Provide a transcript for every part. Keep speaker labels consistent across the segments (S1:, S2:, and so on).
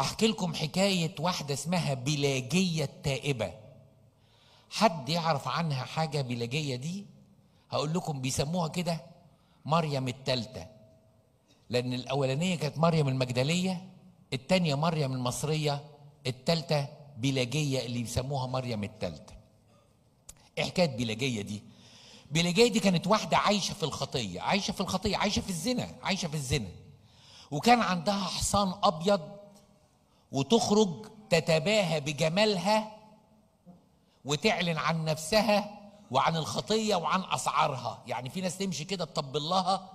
S1: احكي لكم حكايه واحده اسمها بلاجيه التائبه حد يعرف عنها حاجه بلاجيه دي هقول لكم بيسموها كده مريم الثالثه لان الاولانيه كانت مريم المجدليه الثانيه مريم المصريه الثالثه بلاجيه اللي بيسموها مريم الثالثه ايه حكايه بلاجيه دي بلاجيه دي كانت واحده عايشه في الخطيه عايشه في الخطيه عايشه في الزنا عايشه في الزنا وكان عندها حصان ابيض وتخرج تتباهى بجمالها وتعلن عن نفسها وعن الخطية وعن أسعارها يعني في ناس تمشي كده تطبل لها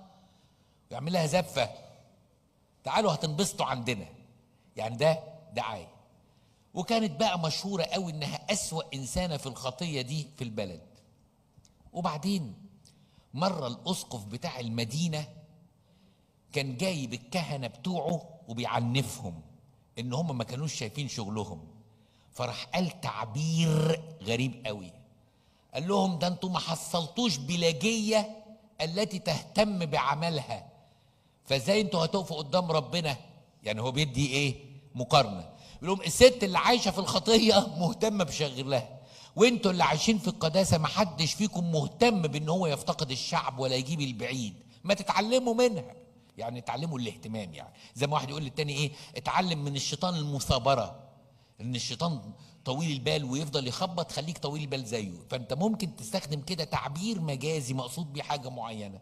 S1: ويعمل لها زفة تعالوا هتنبسطوا عندنا يعني ده دعاية وكانت بقى مشهورة قوي إنها أسوأ إنسانة في الخطية دي في البلد وبعدين مرة الأسقف بتاع المدينة كان جايب الكهنة بتوعه وبيعنفهم ان هم ما كانوش شايفين شغلهم فراح قال تعبير غريب قوي قال لهم ده انتوا ما حصلتوش بلاجيه التي تهتم بعملها فازاي انتوا هتقفوا قدام ربنا يعني هو بيدي ايه مقارنه بيقول لهم الست اللي عايشه في الخطيه مهتمه بشغلها وانتوا اللي عايشين في القداسه ما حدش فيكم مهتم بان هو يفتقد الشعب ولا يجيب البعيد ما تتعلموا منها يعني اتعلموا الاهتمام يعني زي ما واحد يقول للتاني ايه اتعلم من الشيطان المثابره ان الشيطان طويل البال ويفضل يخبط خليك طويل البال زيه فانت ممكن تستخدم كده تعبير مجازي مقصود بيه حاجه معينه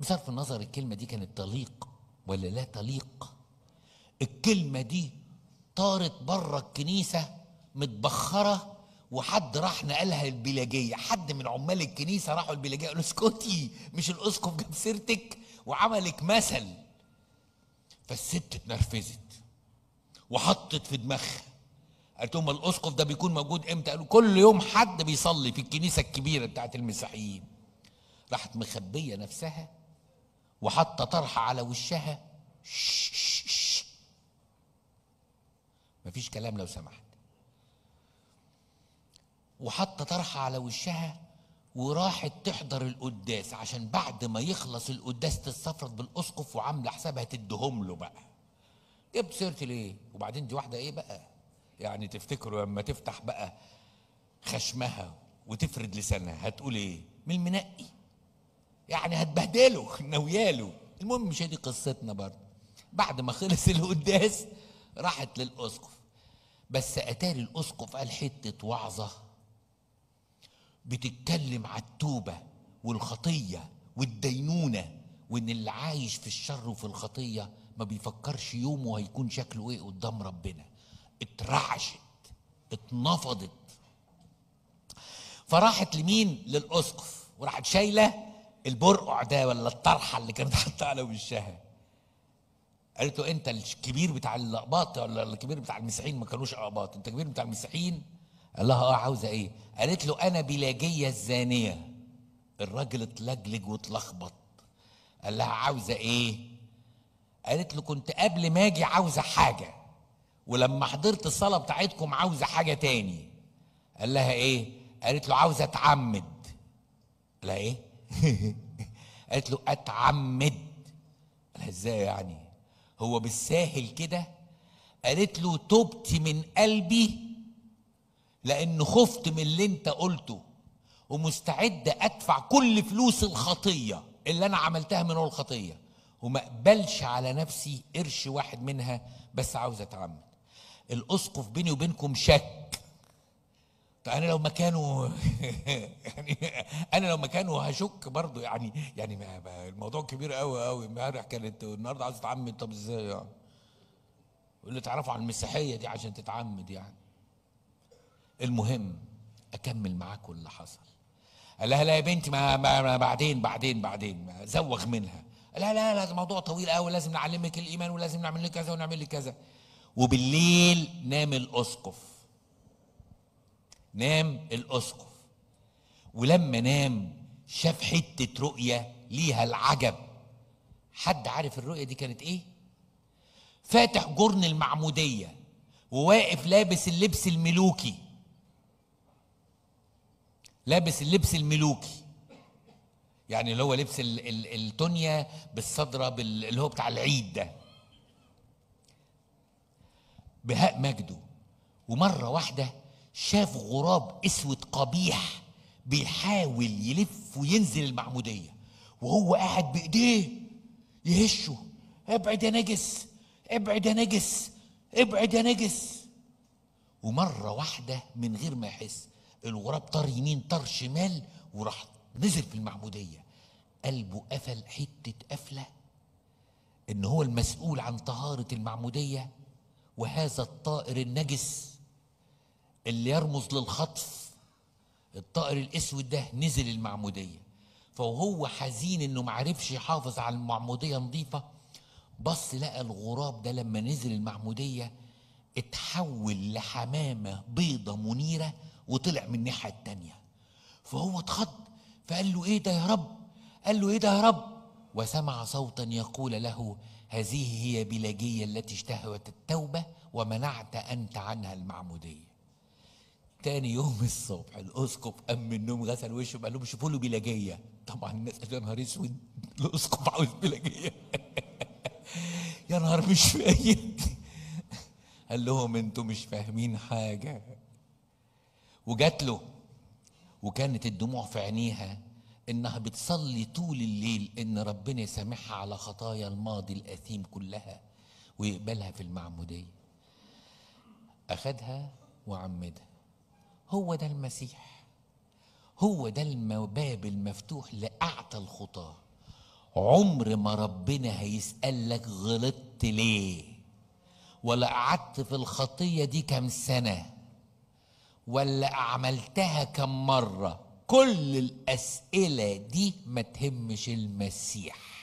S1: بصرف النظر الكلمه دي كانت تليق ولا لا تليق الكلمه دي طارت بره الكنيسه متبخره وحد راح نقلها البلاجية حد من عمال الكنيسة راحوا البلاجية قالوا اسكتي مش الأسقف جاب سيرتك وعملك مثل فالست اتنرفزت وحطت في دماغها قالت لهم الأسقف ده بيكون موجود امتى قالوا كل يوم حد بيصلي في الكنيسة الكبيرة بتاعت المسيحيين راحت مخبية نفسها وحاطة طرحة على وشها ششش. مفيش كلام لو سمحت وحاطه طرحه على وشها وراحت تحضر القداس عشان بعد ما يخلص القداس تتصفرت بالاسقف وعامله حسابها تدهم له بقى جبت سيرتي ليه وبعدين دي واحده ايه بقى يعني تفتكروا لما تفتح بقى خشمها وتفرد لسانها هتقول ايه من المنقي يعني هتبهدله ناوياله المهم مش هي دي قصتنا برضه بعد ما خلص القداس راحت للاسقف بس اتاري الاسقف قال حته وعظه بتتكلم على التوبة والخطية والدينونة وإن اللي عايش في الشر وفي الخطية ما بيفكرش يومه هيكون شكله إيه قدام ربنا اترعشت اتنفضت فراحت لمين للأسقف وراحت شايلة البرقع ده ولا الطرحة اللي كانت حاطة على وشها قالت له انت الكبير بتاع الاقباط ولا الكبير بتاع المسيحيين ما كانوش اقباط انت كبير بتاع المسيحيين قال لها اه عاوزه ايه قالت له انا بلاجيه الزانيه الراجل اتلجلج واتلخبط قال لها عاوزه ايه قالت له كنت قبل ما اجي عاوزه حاجه ولما حضرت الصلاه بتاعتكم عاوزه حاجه تاني قال لها ايه قالت له عاوزه اتعمد قال لها ايه قالت له اتعمد قال لها ازاي يعني هو بالساهل كده قالت له تبت من قلبي لأن خفت من اللي أنت قلته ومستعد أدفع كل فلوس الخطية اللي أنا عملتها من أول خطية وما أقبلش على نفسي قرش واحد منها بس عاوز أتعمد الأسقف بيني وبينكم شك طيب انا لو مكانه يعني انا لو مكانه هشك برضه يعني يعني الموضوع كبير قوي قوي امبارح كانت النهارده عايز تتعمد طب ازاي يعني اللي تعرفه عن المسيحيه دي عشان تتعمد يعني المهم اكمل معاكم اللي حصل قال لها لا يا بنتي ما, ما, ما بعدين بعدين بعدين ما زوغ منها قال لها لا لا الموضوع موضوع طويل قوي لازم نعلمك الايمان ولازم نعمل لك كذا ونعمل لك كذا وبالليل نام الاسقف نام الاسقف ولما نام شاف حته رؤيه ليها العجب حد عارف الرؤيه دي كانت ايه فاتح جرن المعموديه وواقف لابس اللبس الملوكي لابس اللبس الملوكي يعني اللي هو لبس التونيا بالصدرة اللي هو بتاع العيد ده بهاء مجده ومرة واحدة شاف غراب اسود قبيح بيحاول يلف وينزل المعمودية وهو قاعد بإيديه يهشه ابعد يا نجس ابعد يا نجس ابعد يا نجس ومرة واحدة من غير ما يحس الغراب طار يمين طار شمال وراح نزل في المعمودية قلبه قفل حتة قفلة إن هو المسؤول عن طهارة المعمودية وهذا الطائر النجس اللي يرمز للخطف الطائر الأسود ده نزل المعمودية فهو حزين إنه معرفش يحافظ على المعمودية نظيفة بص لقى الغراب ده لما نزل المعمودية اتحول لحمامة بيضة منيرة وطلع من الناحيه التانيه فهو اتخض فقال له ايه ده يا رب قال له ايه ده يا رب وسمع صوتا يقول له هذه هي بلاجية التي اشتهوت التوبة ومنعت أنت عنها المعمودية تاني يوم الصبح الأسقف قام من النوم غسل وشه قال لهم شوفوا له بلاجية طبعا الناس قالوا يا نهار اسود الأسقف عاوز بلاجية يا نهار مش فايد قال لهم انتوا مش فاهمين حاجة وجات له وكانت الدموع في عينيها انها بتصلي طول الليل ان ربنا يسامحها على خطايا الماضي الاثيم كلها ويقبلها في المعموديه اخدها وعمدها هو ده المسيح هو ده الباب المفتوح لاعتى الخطاه عمر ما ربنا هيسالك غلطت ليه ولا قعدت في الخطيه دي كام سنه ولا عملتها كم مره كل الاسئله دي ما تهمش المسيح